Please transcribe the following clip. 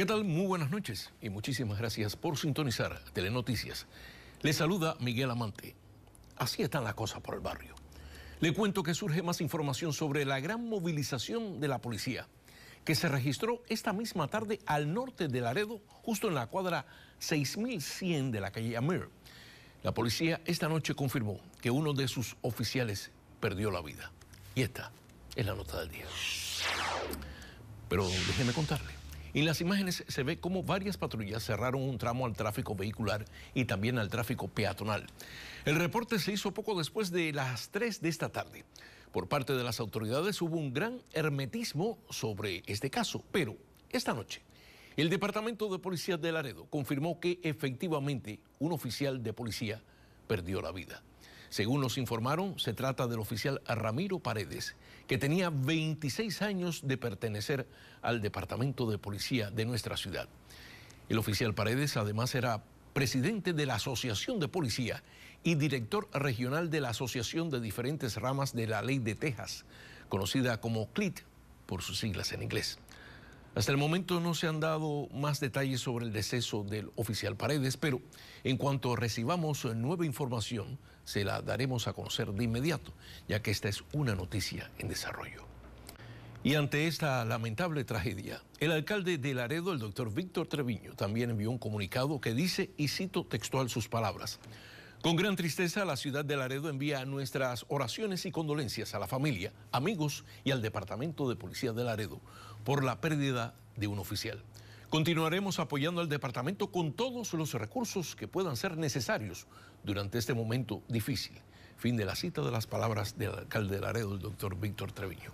¿Qué tal? Muy buenas noches y muchísimas gracias por sintonizar Telenoticias. Le saluda Miguel Amante. Así están las cosas por el barrio. Le cuento que surge más información sobre la gran movilización de la policía que se registró esta misma tarde al norte de Laredo, justo en la cuadra 6100 de la calle Amir. La policía esta noche confirmó que uno de sus oficiales perdió la vida. Y esta es la nota del día. Pero déjeme contarle en las imágenes se ve cómo varias patrullas cerraron un tramo al tráfico vehicular y también al tráfico peatonal. El reporte se hizo poco después de las 3 de esta tarde. Por parte de las autoridades hubo un gran hermetismo sobre este caso, pero esta noche el Departamento de Policía de Laredo confirmó que efectivamente un oficial de policía perdió la vida. Según nos informaron, se trata del oficial Ramiro Paredes, que tenía 26 años de pertenecer al Departamento de Policía de nuestra ciudad. El oficial Paredes además era presidente de la Asociación de Policía y director regional de la Asociación de diferentes ramas de la Ley de Texas, conocida como CLIT por sus siglas en inglés. Hasta el momento no se han dado más detalles sobre el deceso del oficial Paredes, pero en cuanto recibamos nueva información, se la daremos a conocer de inmediato, ya que esta es una noticia en desarrollo. Y ante esta lamentable tragedia, el alcalde de Laredo, el doctor Víctor Treviño, también envió un comunicado que dice, y cito textual sus palabras, con gran tristeza, la ciudad de Laredo envía nuestras oraciones y condolencias a la familia, amigos y al Departamento de Policía de Laredo por la pérdida de un oficial. Continuaremos apoyando al departamento con todos los recursos que puedan ser necesarios durante este momento difícil. Fin de la cita de las palabras del alcalde de Laredo, el doctor Víctor Treviño.